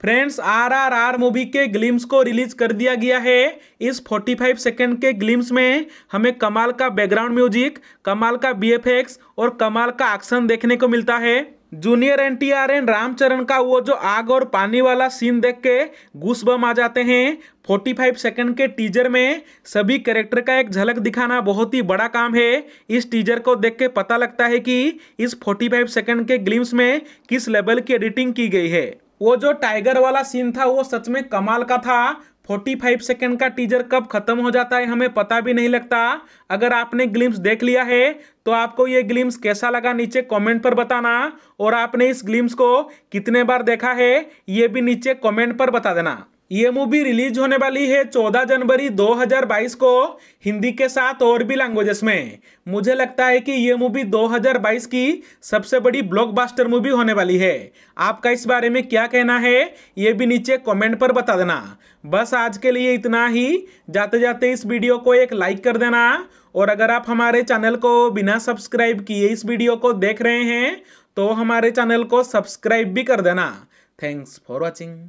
friends RRR movie के glimpse को release कर दिया गया है इस 45 सेकेंड के ग्लिम्स में हमें कमाल का बैकग्राउंड म्यूजिक कमाल का बीएफएक्स और कमाल का एक्शन देखने को मिलता है जूनियर एन टी आर एन रामचरण का वो जो आग और पानी वाला सीन देख के घुस बम आ जाते हैं 45 सेकेंड के टीजर में सभी कैरेक्टर का एक झलक दिखाना बहुत ही बड़ा काम है इस टीजर को देख के पता लगता है कि इस 45 सेकेंड के ग्लिम्स में किस लेवल की एडिटिंग की गई है वो जो टाइगर वाला सीन था वो सच में कमाल का था 45 सेकेंड का टीजर कब खत्म हो जाता है हमें पता भी नहीं लगता अगर आपने ग्लिम्स देख लिया है तो आपको ये ग्लिम्स कैसा लगा नीचे कमेंट पर बताना और आपने इस ग्लिम्स को कितने बार देखा है ये भी नीचे कमेंट पर बता देना ये मूवी रिलीज होने वाली है 14 जनवरी 2022 को हिंदी के साथ और भी लैंग्वेजेस में मुझे लगता है कि ये मूवी 2022 की सबसे बड़ी ब्लॉकबस्टर मूवी होने वाली है आपका इस बारे में क्या कहना है ये भी नीचे कमेंट पर बता देना बस आज के लिए इतना ही जाते जाते इस वीडियो को एक लाइक कर देना और अगर आप हमारे चैनल को बिना सब्सक्राइब किए इस वीडियो को देख रहे हैं तो हमारे चैनल को सब्सक्राइब भी कर देना थैंक्स फॉर वॉचिंग